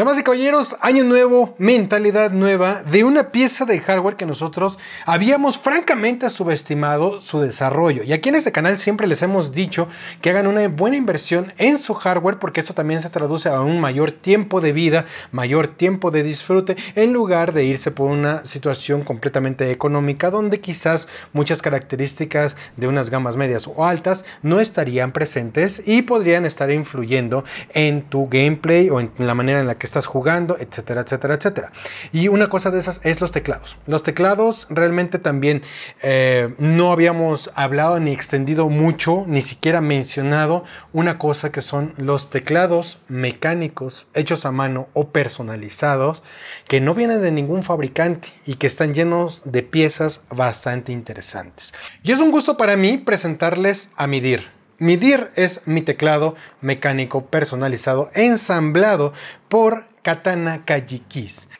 Damas y caballeros, año nuevo, mentalidad nueva de una pieza de hardware que nosotros habíamos francamente subestimado su desarrollo. Y aquí en este canal siempre les hemos dicho que hagan una buena inversión en su hardware porque eso también se traduce a un mayor tiempo de vida, mayor tiempo de disfrute, en lugar de irse por una situación completamente económica donde quizás muchas características de unas gamas medias o altas no estarían presentes y podrían estar influyendo en tu gameplay o en la manera en la que estás jugando, etcétera, etcétera, etcétera. Y una cosa de esas es los teclados. Los teclados realmente también eh, no habíamos hablado ni extendido mucho, ni siquiera mencionado una cosa que son los teclados mecánicos hechos a mano o personalizados que no vienen de ningún fabricante y que están llenos de piezas bastante interesantes. Y es un gusto para mí presentarles a Midir. Mi DIR es mi teclado mecánico personalizado, ensamblado por Katana Kaji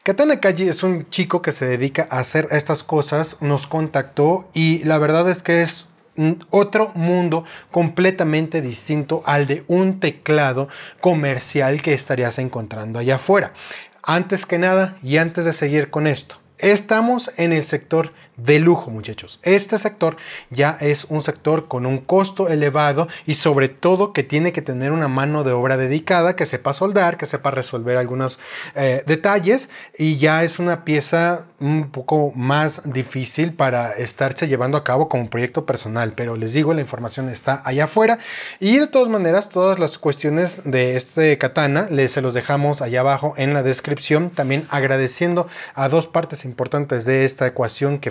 Katana Kaji es un chico que se dedica a hacer estas cosas, nos contactó y la verdad es que es otro mundo completamente distinto al de un teclado comercial que estarías encontrando allá afuera. Antes que nada y antes de seguir con esto, estamos en el sector de lujo, muchachos. Este sector ya es un sector con un costo elevado y sobre todo que tiene que tener una mano de obra dedicada, que sepa soldar, que sepa resolver algunos eh, detalles y ya es una pieza un poco más difícil para estarse llevando a cabo como proyecto personal. Pero les digo, la información está allá afuera y de todas maneras todas las cuestiones de este katana les, se los dejamos allá abajo en la descripción. También agradeciendo a dos partes importantes de esta ecuación que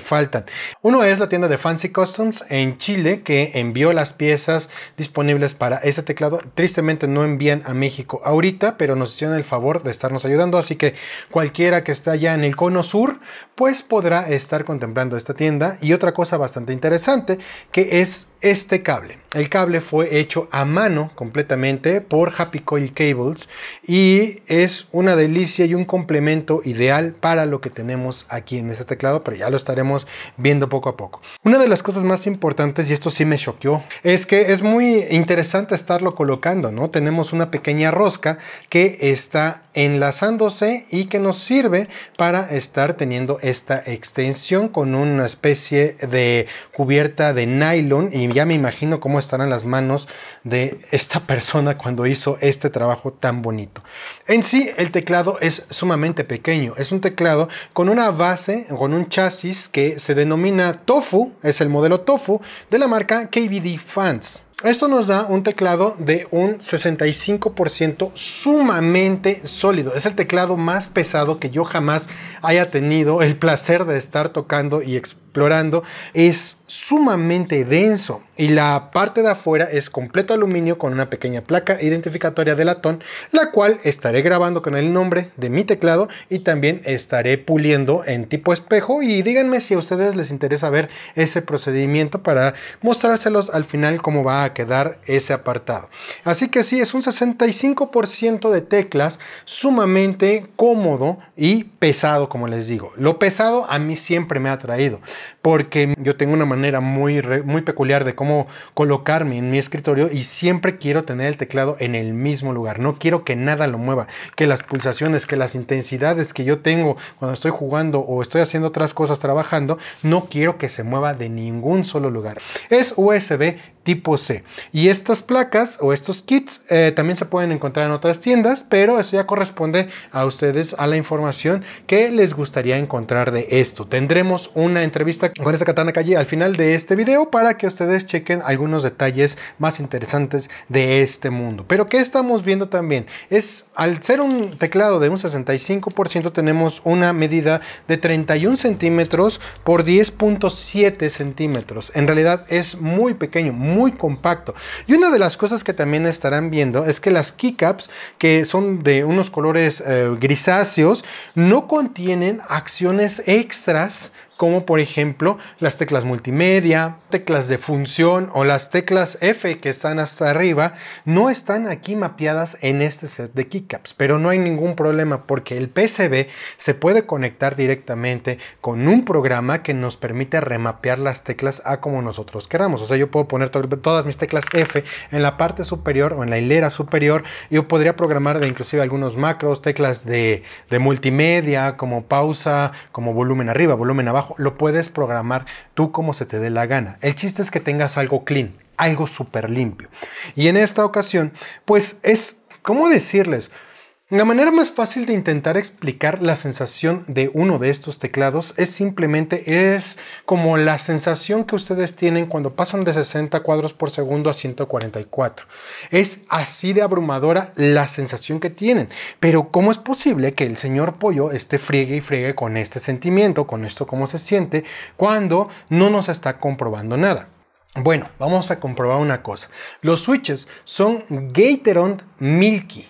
uno es la tienda de Fancy Customs en Chile que envió las piezas disponibles para este teclado. Tristemente no envían a México ahorita, pero nos hicieron el favor de estarnos ayudando. Así que cualquiera que esté allá en el cono sur, pues podrá estar contemplando esta tienda. Y otra cosa bastante interesante que es este cable. El cable fue hecho a mano completamente por Happy Coil Cables y es una delicia y un complemento ideal para lo que tenemos aquí en este teclado, pero ya lo estaremos viendo poco a poco. Una de las cosas más importantes, y esto sí me choqueó, es que es muy interesante estarlo colocando, ¿no? Tenemos una pequeña rosca que está enlazándose y que nos sirve para estar teniendo esta extensión con una especie de cubierta de nylon y ya me imagino cómo estarán las manos de esta persona cuando hizo este trabajo tan bonito. En sí, el teclado es sumamente pequeño, es un teclado con una base, con un chasis que se denomina Tofu, es el modelo Tofu de la marca KBD Fans. Esto nos da un teclado de un 65% sumamente sólido. Es el teclado más pesado que yo jamás haya tenido el placer de estar tocando y explorando. Es sumamente denso y la parte de afuera es completo aluminio con una pequeña placa identificatoria de latón, la cual estaré grabando con el nombre de mi teclado y también estaré puliendo en tipo espejo y díganme si a ustedes les interesa ver ese procedimiento para mostrárselos al final cómo va a quedar ese apartado. Así que sí, es un 65% de teclas sumamente cómodo y pesado como les digo. Lo pesado a mí siempre me ha traído porque yo tengo una manera manera muy, muy peculiar de cómo colocarme en mi escritorio y siempre quiero tener el teclado en el mismo lugar. No quiero que nada lo mueva, que las pulsaciones, que las intensidades que yo tengo cuando estoy jugando o estoy haciendo otras cosas trabajando, no quiero que se mueva de ningún solo lugar. Es USB tipo C. Y estas placas o estos kits eh, también se pueden encontrar en otras tiendas, pero eso ya corresponde a ustedes, a la información que les gustaría encontrar de esto. Tendremos una entrevista con esta katana calle al final de este video para que ustedes chequen algunos detalles más interesantes de este mundo. Pero ¿qué estamos viendo también? Es al ser un teclado de un 65% tenemos una medida de 31 centímetros por 10.7 centímetros. En realidad es muy pequeño, muy compacto. Y una de las cosas que también estarán viendo es que las keycaps, que son de unos colores eh, grisáceos, no contienen acciones extras como por ejemplo las teclas multimedia, teclas de función o las teclas F que están hasta arriba, no están aquí mapeadas en este set de keycaps, pero no hay ningún problema porque el PCB se puede conectar directamente con un programa que nos permite remapear las teclas a como nosotros queramos. O sea, yo puedo poner todas mis teclas F en la parte superior o en la hilera superior, yo podría programar de inclusive algunos macros, teclas de multimedia como pausa, como volumen arriba, volumen abajo, lo puedes programar tú como se te dé la gana. El chiste es que tengas algo clean, algo súper limpio. Y en esta ocasión, pues es, ¿cómo decirles? La manera más fácil de intentar explicar la sensación de uno de estos teclados es simplemente es como la sensación que ustedes tienen cuando pasan de 60 cuadros por segundo a 144. Es así de abrumadora la sensación que tienen. Pero ¿cómo es posible que el señor Pollo esté friegue y friegue con este sentimiento, con esto cómo se siente, cuando no nos está comprobando nada? Bueno, vamos a comprobar una cosa. Los switches son Gateron Milky.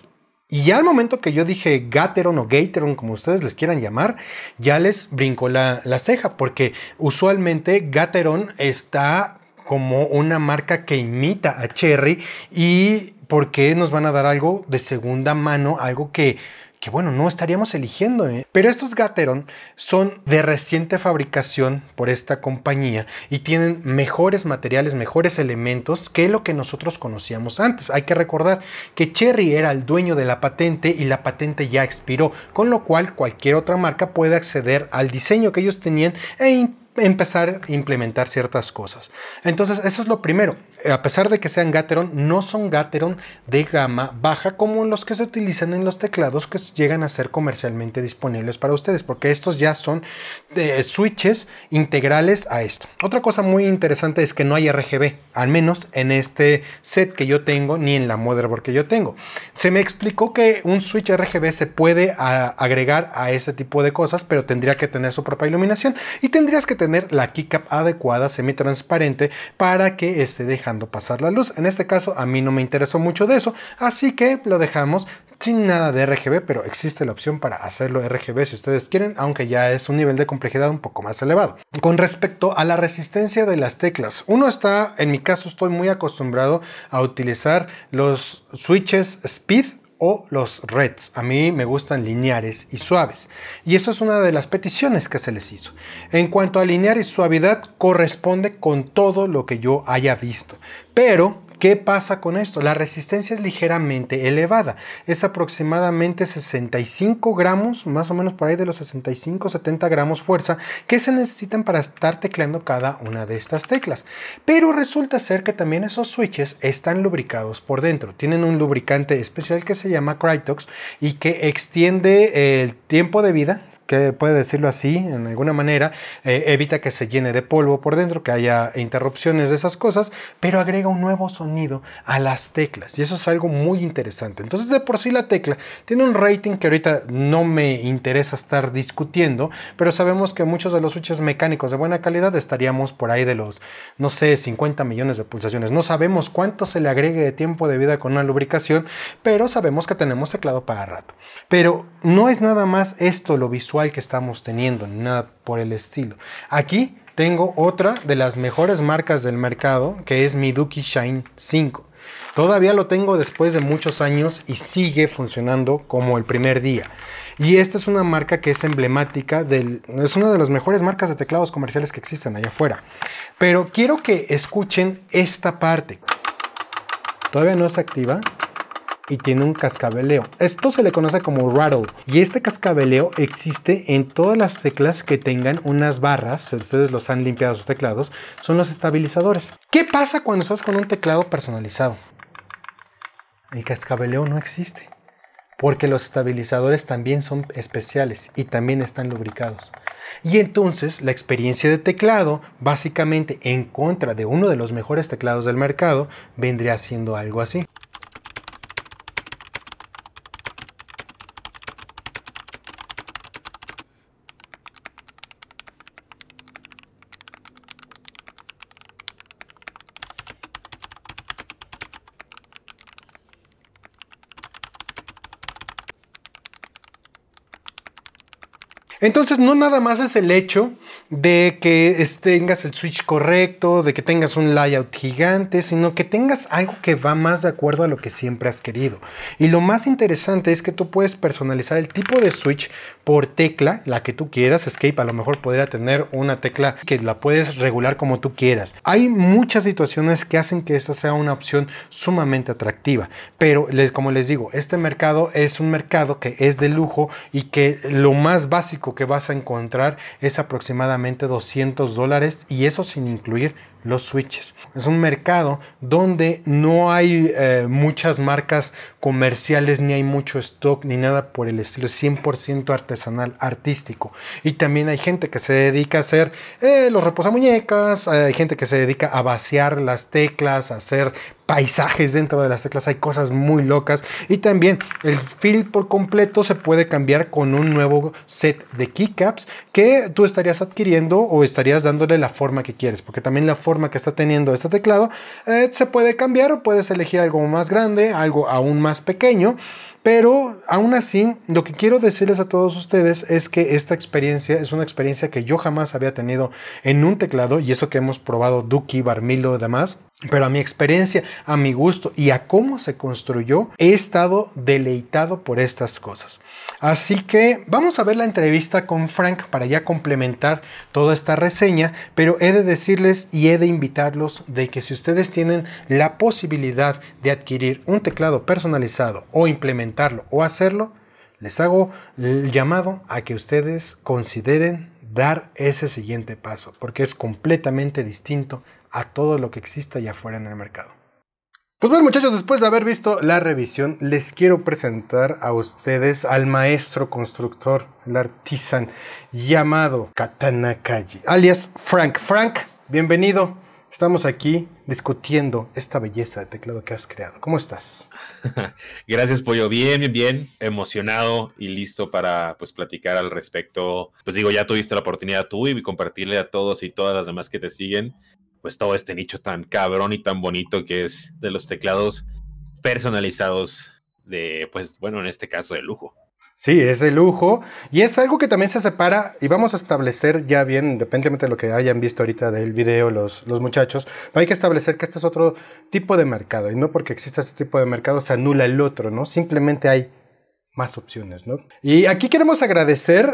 Y al momento que yo dije Gateron o Gateron, como ustedes les quieran llamar, ya les brincó la, la ceja, porque usualmente Gateron está como una marca que imita a Cherry y porque nos van a dar algo de segunda mano, algo que que bueno, no estaríamos eligiendo. ¿eh? Pero estos Gateron son de reciente fabricación por esta compañía y tienen mejores materiales, mejores elementos que lo que nosotros conocíamos antes. Hay que recordar que Cherry era el dueño de la patente y la patente ya expiró, con lo cual cualquier otra marca puede acceder al diseño que ellos tenían e empezar a implementar ciertas cosas. Entonces, eso es lo primero. A pesar de que sean Gateron, no son Gateron de gama baja como los que se utilizan en los teclados que llegan a ser comercialmente disponibles para ustedes, porque estos ya son eh, switches integrales a esto. Otra cosa muy interesante es que no hay RGB, al menos en este set que yo tengo ni en la motherboard que yo tengo. Se me explicó que un switch RGB se puede agregar a ese tipo de cosas, pero tendría que tener su propia iluminación y tendrías que tener la keycap adecuada, semi transparente para que esté dejando pasar la luz. En este caso a mí no me interesó mucho de eso, así que lo dejamos sin nada de RGB, pero existe la opción para hacerlo RGB si ustedes quieren, aunque ya es un nivel de complejidad un poco más elevado. Con respecto a la resistencia de las teclas, uno está, en mi caso estoy muy acostumbrado a utilizar los switches speed o los reds. A mí me gustan lineares y suaves. Y eso es una de las peticiones que se les hizo. En cuanto a lineares y suavidad, corresponde con todo lo que yo haya visto. Pero ¿Qué pasa con esto? La resistencia es ligeramente elevada, es aproximadamente 65 gramos, más o menos por ahí de los 65, 70 gramos fuerza que se necesitan para estar tecleando cada una de estas teclas. Pero resulta ser que también esos switches están lubricados por dentro, tienen un lubricante especial que se llama Crytox y que extiende el tiempo de vida que puede decirlo así, en alguna manera, eh, evita que se llene de polvo por dentro, que haya interrupciones de esas cosas, pero agrega un nuevo sonido a las teclas y eso es algo muy interesante. Entonces de por sí la tecla tiene un rating que ahorita no me interesa estar discutiendo, pero sabemos que muchos de los switches mecánicos de buena calidad estaríamos por ahí de los, no sé, 50 millones de pulsaciones. No sabemos cuánto se le agregue de tiempo de vida con una lubricación, pero sabemos que tenemos teclado para rato. Pero no es nada más esto lo visual que estamos teniendo, nada por el estilo. Aquí tengo otra de las mejores marcas del mercado, que es Miduki Shine 5. Todavía lo tengo después de muchos años y sigue funcionando como el primer día. Y esta es una marca que es emblemática, del, es una de las mejores marcas de teclados comerciales que existen allá afuera. Pero quiero que escuchen esta parte. Todavía no se activa, y tiene un cascabeleo. Esto se le conoce como rattle y este cascabeleo existe en todas las teclas que tengan unas barras, si ustedes los han limpiado sus teclados, son los estabilizadores. ¿Qué pasa cuando estás con un teclado personalizado? El cascabeleo no existe porque los estabilizadores también son especiales y también están lubricados. Y entonces la experiencia de teclado, básicamente en contra de uno de los mejores teclados del mercado, vendría siendo algo así. Entonces no nada más es el hecho de que tengas el switch correcto, de que tengas un layout gigante, sino que tengas algo que va más de acuerdo a lo que siempre has querido. Y lo más interesante es que tú puedes personalizar el tipo de switch por tecla, la que tú quieras. Escape a lo mejor podría tener una tecla que la puedes regular como tú quieras. Hay muchas situaciones que hacen que esta sea una opción sumamente atractiva. Pero como les digo, este mercado es un mercado que es de lujo y que lo más básico lo que vas a encontrar es aproximadamente 200 dólares y eso sin incluir los switches. Es un mercado donde no hay eh, muchas marcas comerciales, ni hay mucho stock, ni nada por el estilo. 100% artesanal, artístico. Y también hay gente que se dedica a hacer eh, los reposamuñecas, eh, hay gente que se dedica a vaciar las teclas, a hacer paisajes dentro de las teclas, hay cosas muy locas. Y también el feel por completo se puede cambiar con un nuevo set de keycaps que tú estarías adquiriendo o estarías dándole la forma que quieres, porque también la forma que está teniendo este teclado, eh, se puede cambiar, puedes elegir algo más grande, algo aún más pequeño. Pero aún así, lo que quiero decirles a todos ustedes es que esta experiencia es una experiencia que yo jamás había tenido en un teclado y eso que hemos probado Duki, Barmilo y demás. Pero a mi experiencia, a mi gusto y a cómo se construyó, he estado deleitado por estas cosas. Así que vamos a ver la entrevista con Frank para ya complementar toda esta reseña, pero he de decirles y he de invitarlos de que si ustedes tienen la posibilidad de adquirir un teclado personalizado o implementarlo o hacerlo, les hago el llamado a que ustedes consideren dar ese siguiente paso, porque es completamente distinto a todo lo que exista allá afuera en el mercado. Pues bueno muchachos, después de haber visto la revisión, les quiero presentar a ustedes al maestro constructor, el artisan llamado Katana Kaji, alias Frank. Frank, bienvenido. Estamos aquí discutiendo esta belleza de teclado que has creado. ¿Cómo estás? Gracias, Pollo. Bien, bien, bien. Emocionado y listo para pues platicar al respecto. Pues digo, ya tuviste la oportunidad tú y compartirle a todos y todas las demás que te siguen pues todo este nicho tan cabrón y tan bonito que es de los teclados personalizados de, pues bueno, en este caso de lujo. Sí, es de lujo y es algo que también se separa y vamos a establecer ya bien, independientemente de lo que hayan visto ahorita del video los, los muchachos, hay que establecer que este es otro tipo de mercado y no porque exista este tipo de mercado se anula el otro, ¿no? Simplemente hay más opciones, ¿no? Y aquí queremos agradecer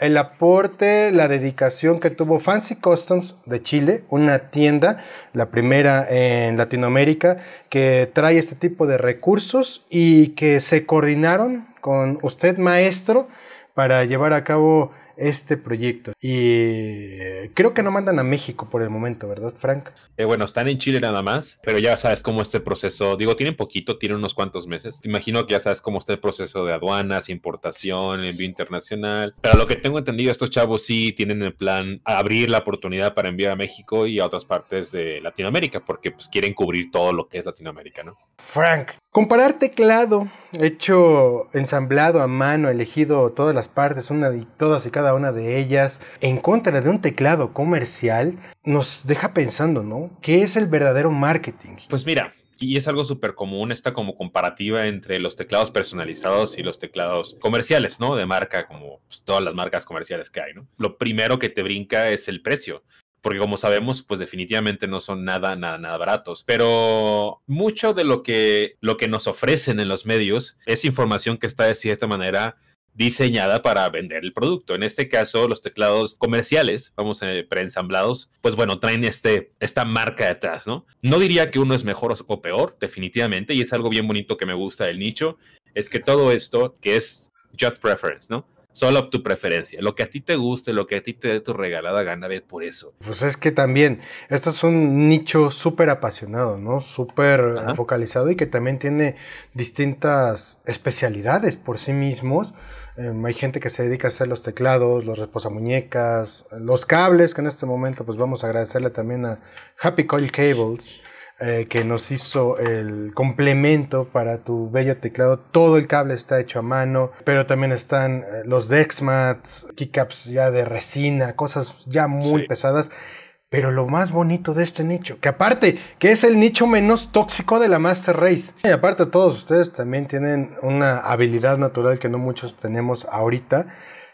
el aporte, la dedicación que tuvo Fancy Customs de Chile, una tienda, la primera en Latinoamérica, que trae este tipo de recursos y que se coordinaron con usted, maestro, para llevar a cabo este proyecto. Y eh, creo que no mandan a México por el momento, ¿verdad, Frank? Eh, bueno, están en Chile nada más, pero ya sabes cómo este proceso, digo, tienen poquito, tienen unos cuantos meses. Te imagino que ya sabes cómo está el proceso de aduanas, importación, envío internacional. Pero lo que tengo entendido, estos chavos sí tienen el plan abrir la oportunidad para enviar a México y a otras partes de Latinoamérica, porque pues quieren cubrir todo lo que es Latinoamérica, ¿no? Frank, Comparar teclado hecho, ensamblado a mano, elegido todas las partes, una y todas y cada una de ellas, en contra de un teclado comercial, nos deja pensando, ¿no? ¿Qué es el verdadero marketing? Pues mira, y es algo súper común esta como comparativa entre los teclados personalizados y los teclados comerciales, ¿no? De marca, como pues, todas las marcas comerciales que hay, ¿no? Lo primero que te brinca es el precio porque como sabemos, pues definitivamente no son nada, nada, nada baratos. Pero mucho de lo que, lo que nos ofrecen en los medios es información que está de cierta manera diseñada para vender el producto. En este caso, los teclados comerciales, vamos, eh, preensamblados, pues bueno, traen este, esta marca detrás, ¿no? No diría que uno es mejor o peor, definitivamente, y es algo bien bonito que me gusta del nicho, es que todo esto, que es just preference, ¿no? solo tu preferencia. Lo que a ti te guste, lo que a ti te dé tu regalada gana, por eso. Pues es que también, esto es un nicho súper apasionado, ¿no? Súper focalizado y que también tiene distintas especialidades por sí mismos. Em, hay gente que se dedica a hacer los teclados, los reposamuñecas, los cables, que en este momento pues vamos a agradecerle también a Happy Coil Cables eh, que nos hizo el complemento para tu bello teclado. Todo el cable está hecho a mano, pero también están eh, los Dexmats, keycaps ya de resina, cosas ya muy pesadas. Pero lo más bonito de este nicho, que aparte, que es el nicho menos tóxico de la Master Race. Y aparte todos ustedes también tienen una habilidad natural que no muchos tenemos ahorita,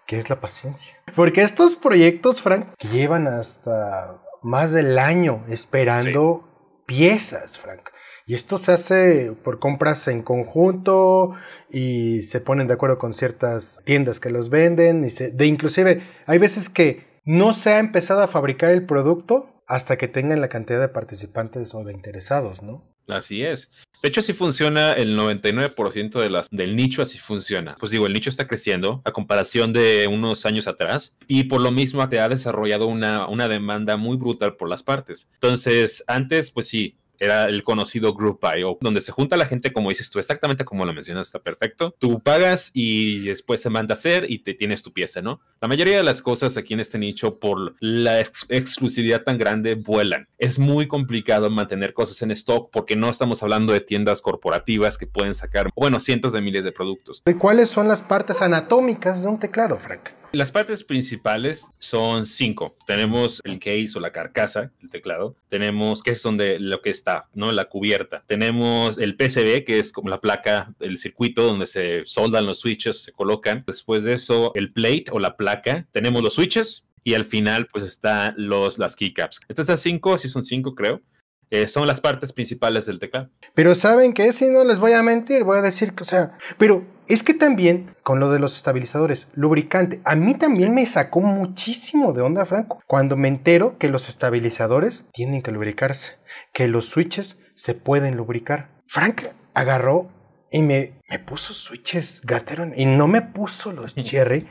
que es la paciencia. Porque estos proyectos, Frank, llevan hasta más del año esperando piezas, Frank. Y esto se hace por compras en conjunto y se ponen de acuerdo con ciertas tiendas que los venden. Y de inclusive, hay veces que no se ha empezado a fabricar el producto hasta que tengan la cantidad de participantes o de interesados, ¿no? Así es. De hecho, así funciona el 99% de las, del nicho, así funciona. Pues digo, el nicho está creciendo a comparación de unos años atrás y por lo mismo te ha desarrollado una, una demanda muy brutal por las partes. Entonces, antes, pues sí, era el conocido Group Buy, donde se junta la gente, como dices tú, exactamente como lo mencionas, está perfecto. Tú pagas y después se manda a hacer y te tienes tu pieza, ¿no? La mayoría de las cosas aquí en este nicho, por la exclusividad tan grande, vuelan. Es muy complicado mantener cosas en stock porque no estamos hablando de tiendas corporativas que pueden sacar, bueno, cientos de miles de productos. ¿Y cuáles son las partes anatómicas de un teclado, Frank? Las partes principales son cinco. Tenemos el case o la carcasa, el teclado. Tenemos, que es donde lo que está, ¿no? La cubierta. Tenemos el PCB, que es como la placa, el circuito donde se soldan los switches, se colocan. Después de eso, el plate o la placa. Tenemos los switches y al final, pues están los, las keycaps. Estas cinco, sí son cinco, creo. Eh, son las partes principales del teclado. Pero saben que si no les voy a mentir, voy a decir que, o sea, pero es que también, con lo de los estabilizadores, lubricante, a mí también me sacó muchísimo de onda, Franco, cuando me entero que los estabilizadores tienen que lubricarse, que los switches se pueden lubricar. Frank agarró y me, me puso switches Gateron y no me puso los Cherry.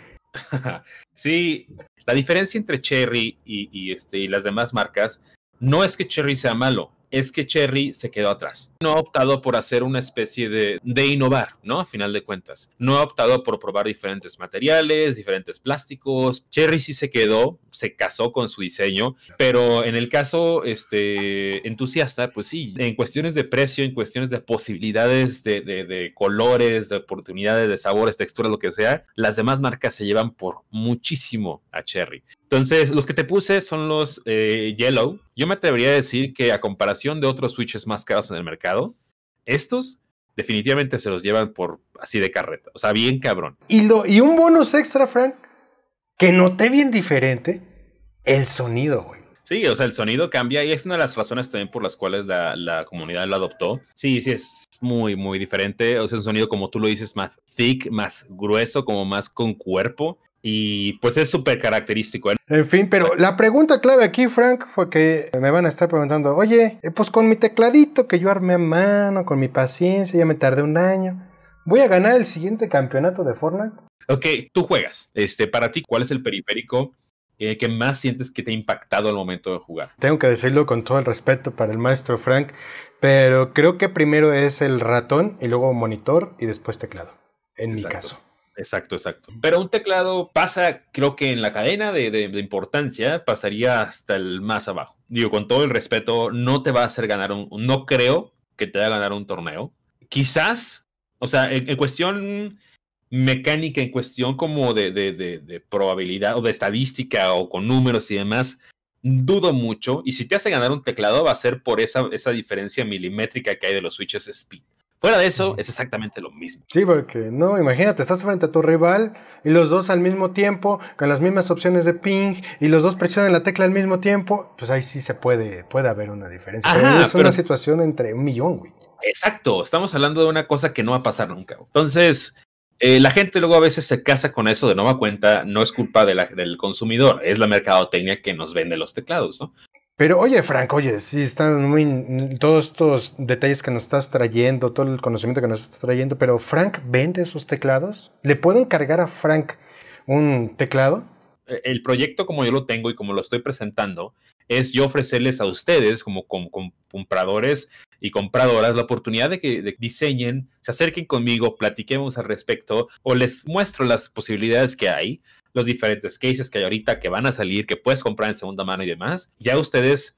sí, la diferencia entre Cherry y, este, y las demás marcas no es que Cherry sea malo, es que Cherry se quedó atrás. No ha optado por hacer una especie de, innovar, ¿no? A final de cuentas. No ha optado por probar diferentes materiales, diferentes plásticos. Cherry sí se quedó, se casó con su diseño, pero en el caso este, entusiasta, pues sí, en cuestiones de precio, en cuestiones de posibilidades de, de colores, de oportunidades, de sabores, texturas, lo que sea, las demás marcas se llevan por muchísimo a Cherry. Entonces, los que te puse son los eh, Yellow. Yo me atrevería a decir que a comparación de otros Switches más caros en el mercado, estos definitivamente se los llevan por así de carreta. O sea, bien cabrón. Y, y un bonus extra, Frank, que noté bien diferente, el sonido, güey. Sí, o sea, el sonido cambia y es una de las razones también por las cuales la, la, comunidad lo adoptó. Sí, sí, es muy, muy diferente. O sea, un sonido, como tú lo dices, más thick, más grueso, como más con cuerpo. Y pues es súper característico. ¿eh? En fin, pero la pregunta clave aquí, Frank, fue que me van a estar preguntando, oye, eh, pues con mi tecladito que yo armé a mano, con mi paciencia, ya me tardé un año, ¿voy a ganar el siguiente campeonato de Fortnite? Ok, tú juegas. Este, para ti, ¿cuál es el periférico eh, que más sientes que te ha impactado al momento de jugar? Tengo que decirlo con todo el respeto para el maestro Frank, pero creo que primero es el ratón y luego monitor y después teclado, en mi caso. Exacto, exacto. Pero un teclado pasa, creo que en la cadena de, importancia, pasaría hasta el más abajo. Digo, con todo el respeto, no te va a hacer ganar un, no creo que te va a ganar un torneo. Quizás, o sea, en, cuestión mecánica, en cuestión como de, de probabilidad o de estadística o con números y demás, dudo mucho. Y si te hace ganar un teclado, va a ser por esa, esa diferencia milimétrica que hay de los switches speed. Fuera de eso, es exactamente lo mismo. Sí, porque no, imagínate, estás frente a tu rival y los dos al mismo tiempo, con las mismas opciones de ping, y los dos presionan la tecla al mismo tiempo, pues ahí sí se puede, puede haber una diferencia. es una situación entre un millón, güey. Exacto, estamos hablando de una cosa que no va a pasar nunca. Entonces, eh, la gente luego a veces se casa con eso de nueva cuenta, no es culpa de del consumidor, es la mercadotecnia que nos vende los teclados, ¿no? Pero oye, Frank, oye, si están muy. Todos estos detalles que nos estás trayendo, todo el conocimiento que nos estás trayendo, pero ¿Frank vende esos teclados? ¿Le puedo encargar a Frank un teclado? E, el proyecto, como yo lo tengo y como lo estoy presentando, es yo ofrecerles a ustedes, como, compradores y compradoras, la oportunidad de que diseñen, se acerquen conmigo, platiquemos al respecto o les muestro las posibilidades que hay los diferentes cases que hay ahorita que van a salir, que puedes comprar en segunda mano y demás, ya ustedes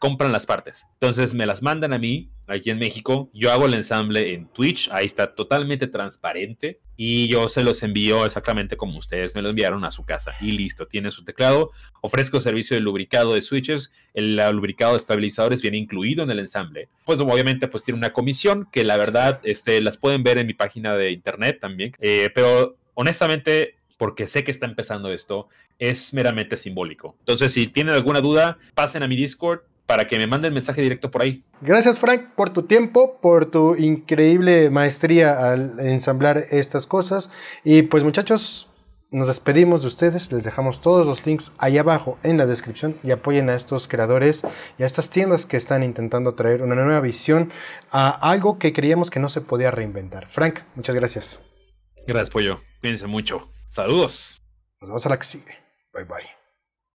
compran las partes. Entonces me las mandan a mí, aquí en México, yo hago el ensamble en Twitch, ahí está totalmente transparente y yo se los envío exactamente como ustedes me lo enviaron a su casa y listo, tiene su teclado, ofrezco servicio de lubricado de switches, el lubricado de estabilizadores viene incluido en el ensamble. Pues obviamente pues tiene una comisión que la verdad este, las pueden ver en mi página de internet también, eh, pero honestamente porque sé que está empezando esto, es meramente simbólico. Entonces, si tienen alguna duda, pasen a mi Discord para que me manden mensaje directo por ahí. Gracias Frank por tu tiempo, por tu increíble maestría al ensamblar estas cosas. Y pues muchachos, nos despedimos de ustedes, les dejamos todos los links ahí abajo en la descripción y apoyen a estos creadores y a estas tiendas que están intentando traer una nueva visión a algo que creíamos que no se podía reinventar. Frank, muchas gracias. Gracias, Pollo. Cuídense mucho. Saludos. Nos vemos a la que sigue. Bye bye.